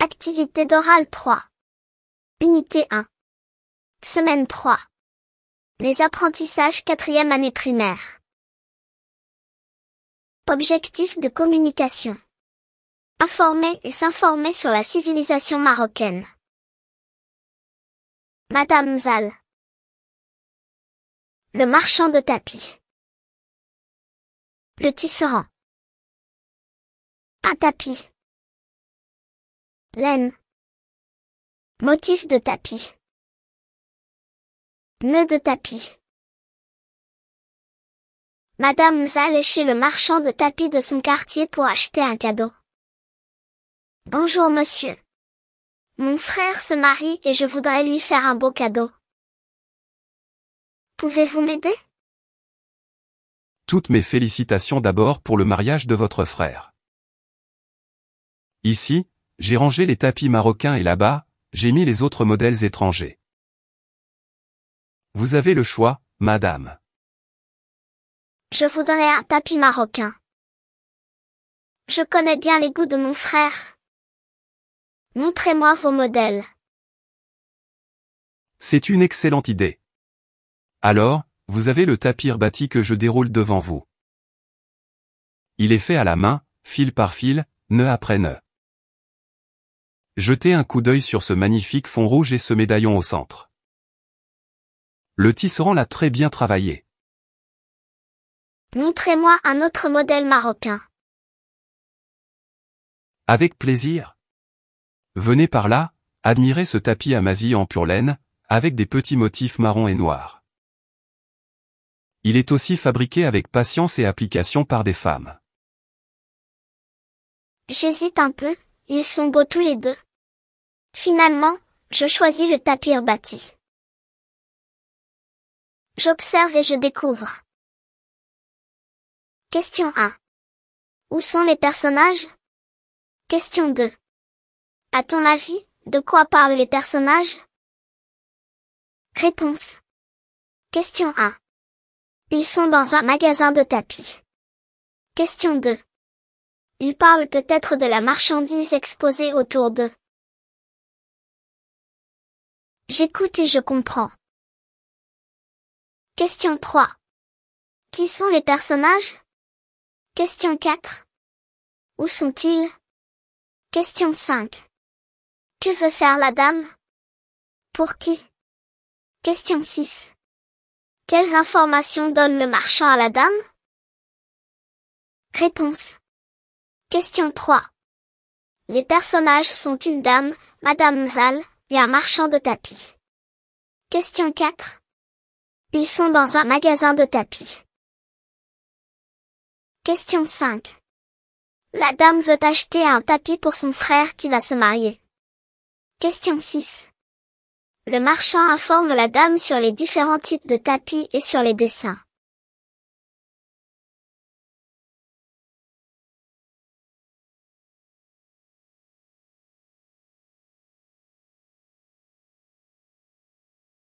Activité d'oral 3. Unité 1. Semaine 3. Les apprentissages quatrième année primaire. Objectif de communication. Informer et s'informer sur la civilisation marocaine. Madame Zal. Le marchand de tapis. Le tisserand. Un tapis. Laine. Motif de tapis. Nœud de tapis. Madame Zal est chez le marchand de tapis de son quartier pour acheter un cadeau. Bonjour monsieur. Mon frère se marie et je voudrais lui faire un beau cadeau. Pouvez-vous m'aider Toutes mes félicitations d'abord pour le mariage de votre frère. Ici, j'ai rangé les tapis marocains et là-bas, j'ai mis les autres modèles étrangers. Vous avez le choix, madame. Je voudrais un tapis marocain. Je connais bien les goûts de mon frère. Montrez-moi vos modèles. C'est une excellente idée. Alors, vous avez le tapis bâti que je déroule devant vous. Il est fait à la main, fil par fil, nœud après nœud. Jetez un coup d'œil sur ce magnifique fond rouge et ce médaillon au centre. Le tisserand l'a très bien travaillé. Montrez-moi un autre modèle marocain. Avec plaisir. Venez par là, admirez ce tapis à en pure laine, avec des petits motifs marron et noir. Il est aussi fabriqué avec patience et application par des femmes. J'hésite un peu, ils sont beaux tous les deux. Finalement, je choisis le tapis bâti. J'observe et je découvre. Question 1. Où sont les personnages Question 2. À ton avis, de quoi parlent les personnages Réponse. Question 1. Ils sont dans un magasin de tapis. Question 2. Ils parlent peut-être de la marchandise exposée autour d'eux. J'écoute et je comprends. Question 3. Qui sont les personnages Question 4. Où sont-ils Question 5. Que veut faire la dame Pour qui Question 6. Quelles informations donne le marchand à la dame Réponse. Question 3. Les personnages sont une dame, Madame Zal, et un marchand de tapis. Question 4. Ils sont dans un magasin de tapis. Question 5. La dame veut acheter un tapis pour son frère qui va se marier. Question 6. Le marchand informe la dame sur les différents types de tapis et sur les dessins.